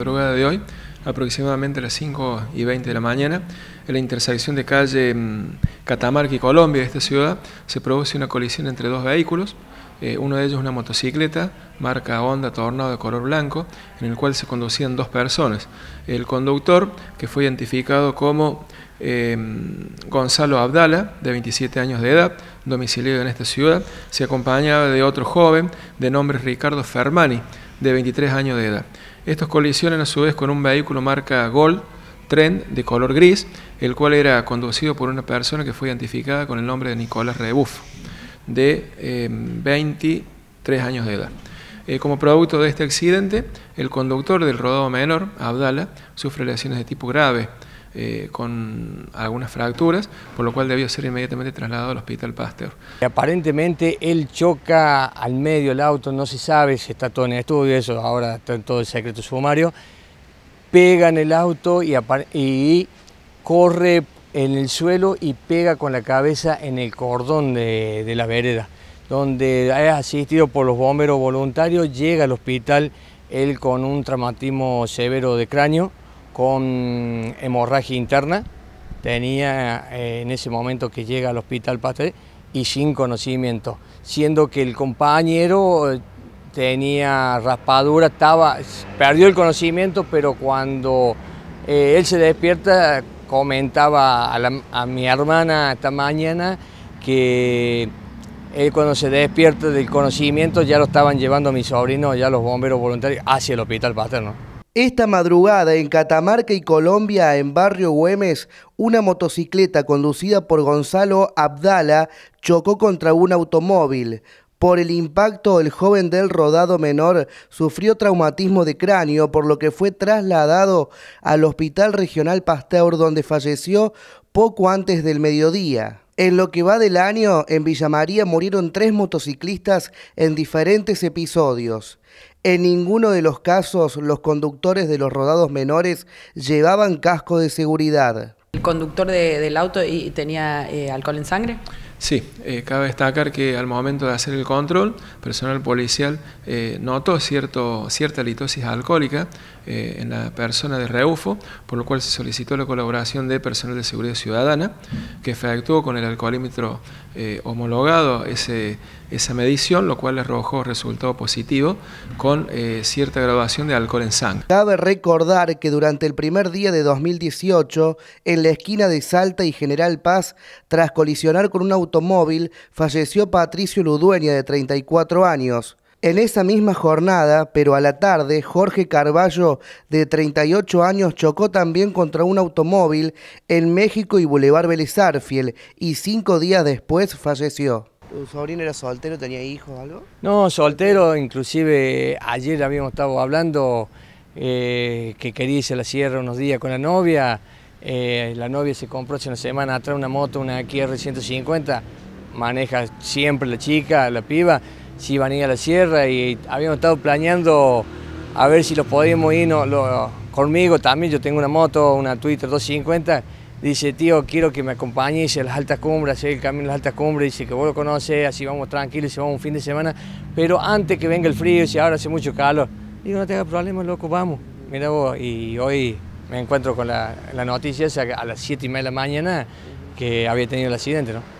madrugada de hoy, aproximadamente a las 5 y 20 de la mañana, en la intersección de calle mm, Catamarca y Colombia de esta ciudad, se produce una colisión entre dos vehículos, eh, uno de ellos una motocicleta marca Honda Tornado de color blanco, en el cual se conducían dos personas. El conductor, que fue identificado como em, Gonzalo Abdala, de 27 años de edad, domiciliado en esta ciudad, se acompañaba de otro joven de nombre Ricardo Fermani, de 23 años de edad. Estos colisionan a su vez con un vehículo marca Gol tren de color gris, el cual era conducido por una persona que fue identificada con el nombre de Nicolás Rebuff, de 23 eh, años de edad. Eh, como producto de este accidente, el conductor del rodado menor, Abdala, sufre lesiones de tipo grave eh, con algunas fracturas, por lo cual debió ser inmediatamente trasladado al Hospital Pasteur. Aparentemente él choca al medio el auto, no se sabe si está todo en el estudio, eso ahora está en todo el secreto sumario, pega en el auto y, y corre en el suelo y pega con la cabeza en el cordón de, de la vereda, donde es asistido por los bomberos voluntarios, llega al hospital él con un traumatismo severo de cráneo, con hemorragia interna, tenía eh, en ese momento que llega al hospital Pasteur y sin conocimiento, siendo que el compañero eh, tenía raspadura, estaba, perdió el conocimiento, pero cuando eh, él se despierta comentaba a, mi hermana esta mañana que él cuando se despierta del conocimiento ya lo estaban llevando a mi sobrino, ya los bomberos voluntarios, hacia el hospital paterno. Esta madrugada en Catamarca y Colombia, en Barrio Güemes, una motocicleta conducida por Gonzalo Abdala chocó contra un automóvil. Por el impacto, el joven del rodado menor sufrió traumatismo de cráneo, por lo que fue trasladado al Hospital Regional Pasteur, donde falleció poco antes del mediodía. En lo que va del año, en Villa María murieron tres motociclistas en diferentes episodios. En ninguno de los casos los conductores de los rodados menores llevaban casco de seguridad. ¿El conductor del auto y tenía eh, alcohol en sangre? Sí, eh, cabe destacar que al momento de hacer el control, personal policial eh, notó cierto, cierta litosis alcohólica eh, en la persona de Reufo, por lo cual se solicitó la colaboración de personal de seguridad ciudadana, que efectuó con el alcoholímetro homologado ese, esa medición, lo cual arrojó resultado positivo con cierta graduación de alcohol en sangre. Cabe recordar que durante el primer día de 2018, en la esquina de Salta y General Paz, tras colisionar con un auto falleció Patricio Ludueña de 34 años. En esa misma jornada, pero a la tarde, Jorge Carballo, de 38 años, chocó también contra un automóvil en México y Boulevard Fiel y cinco días después falleció. ¿Tu sobrino era soltero, tenía hijos algo? No, soltero, inclusive ayer habíamos estado hablando eh, que quería irse a la sierra unos días con la novia, eh, la novia se compró hace una semana atrás una moto, una Kia 150 maneja siempre la chica, la piba, si van a ir a la sierra y habíamos estado planeando a ver si lo podíamos ir no, conmigo también, yo tengo una moto, una Twitter 250, dice tío, quiero que me acompañes a las altas cumbres, el camino a las altas cumbres, dice que vos lo conoces, así vamos tranquilos, si vamos un fin de semana, pero antes que venga el frío, si ahora hace mucho calor, digo no tenga problema, loco, vamos, mira vos, y hoy me encuentro con la, noticia a las 7 y media de la mañana que había tenido el accidente. ¿no?